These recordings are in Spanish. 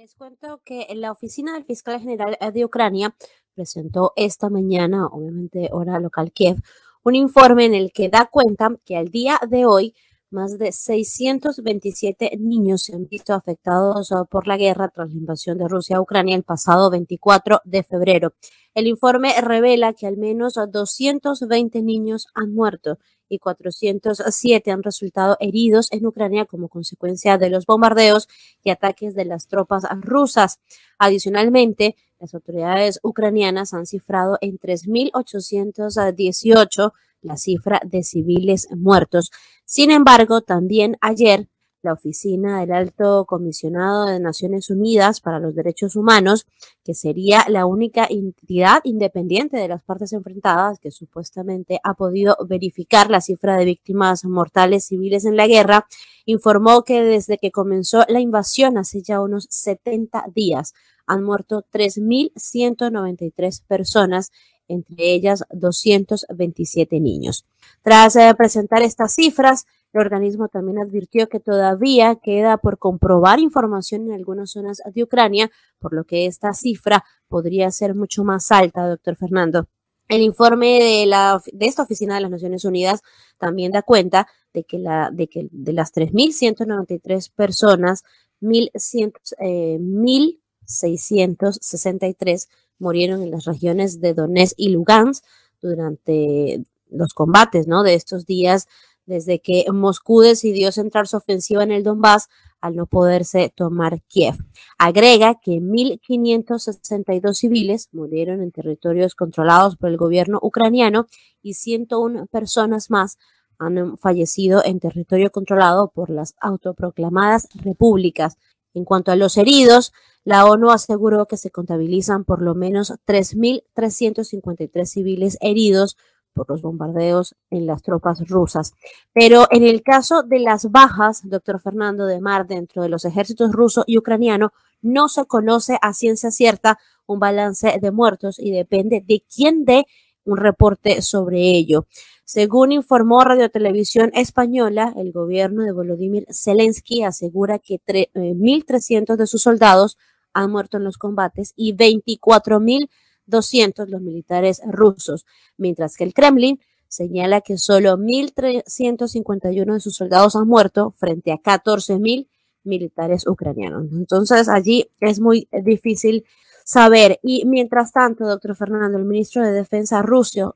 Les cuento que la oficina del fiscal general de Ucrania presentó esta mañana, obviamente hora local Kiev, un informe en el que da cuenta que al día de hoy más de 627 niños se han visto afectados ah, por la guerra tras la invasión de Rusia a Ucrania el pasado 24 de febrero. El informe revela que al menos 220 niños han muerto y 407 han resultado heridos en Ucrania como consecuencia de los bombardeos y ataques de las tropas rusas. Adicionalmente, las autoridades ucranianas han cifrado en 3.818 la cifra de civiles muertos. Sin embargo, también ayer la Oficina del Alto Comisionado de Naciones Unidas para los Derechos Humanos, que sería la única entidad independiente de las partes enfrentadas que supuestamente ha podido verificar la cifra de víctimas mortales civiles en la guerra, informó que desde que comenzó la invasión hace ya unos 70 días han muerto 3.193 personas entre ellas 227 niños. Tras eh, presentar estas cifras, el organismo también advirtió que todavía queda por comprobar información en algunas zonas de Ucrania, por lo que esta cifra podría ser mucho más alta, doctor Fernando. El informe de, la, esta Oficina de las Naciones Unidas también da cuenta de que, de, que de las 3.193 personas, 1.663 murieron en las regiones de Donetsk y Lugansk durante los combates, ¿no? De estos días desde que Moscú decidió centrar su ofensiva en el Donbass al no poderse tomar Kiev. Agrega que 1.562 civiles murieron en territorios controlados por el gobierno ucraniano y 101 personas más han fallecido en territorio controlado por las autoproclamadas repúblicas. En cuanto a los heridos, la ONU aseguró que se contabilizan por lo menos 3.353 civiles heridos por los bombardeos en las tropas rusas. Pero en el caso de las bajas, doctor Fernando de Mar, dentro de los ejércitos ruso y ucraniano, no se conoce a ciencia cierta un balance de muertos y depende de quién dé un reporte sobre ello. Según informó Radio Televisión Española, el gobierno de Volodymyr Zelensky asegura que 1.300 eh, de sus soldados han muerto en los combates y 24.200 los militares rusos, mientras que el Kremlin señala que solo 1.351 de sus soldados han muerto frente a 14.000 militares ucranianos. Entonces allí es muy difícil saber. Y mientras tanto, doctor Fernando, el ministro de Defensa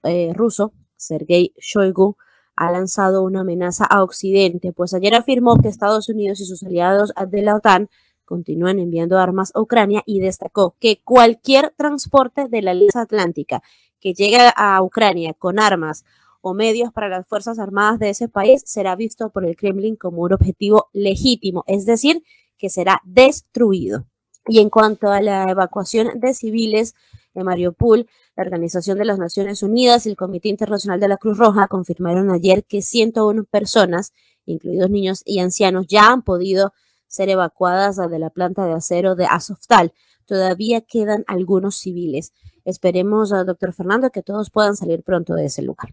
eh, ruso, Sergei Shoigu, ha lanzado una amenaza a Occidente, pues ayer afirmó que Estados Unidos y sus aliados de la OTAN continúan enviando armas a Ucrania y destacó que cualquier transporte de la Alianza Atlántica que llegue a Ucrania con armas o medios para las Fuerzas Armadas de ese país será visto por el Kremlin como un objetivo legítimo, es decir, que será destruido. Y en cuanto a la evacuación de civiles en Mariupol, la Organización de las Naciones Unidas y el Comité Internacional de la Cruz Roja confirmaron ayer que 101 personas, incluidos niños y ancianos, ya han podido ser evacuadas de la planta de acero de Azoftal. Todavía quedan algunos civiles. Esperemos, ah, doctor Fernando, que todos puedan salir pronto de ese lugar.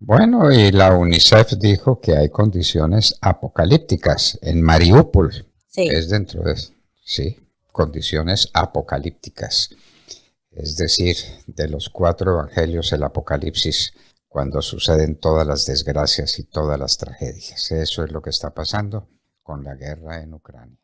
Bueno, y la UNICEF dijo que hay condiciones apocalípticas en Mariupol. Sí. Es dentro de, sí, condiciones apocalípticas. Es decir, de los cuatro evangelios, el apocalipsis, cuando suceden todas las desgracias y todas las tragedias. Eso es lo que está pasando con la guerra en Ucrania.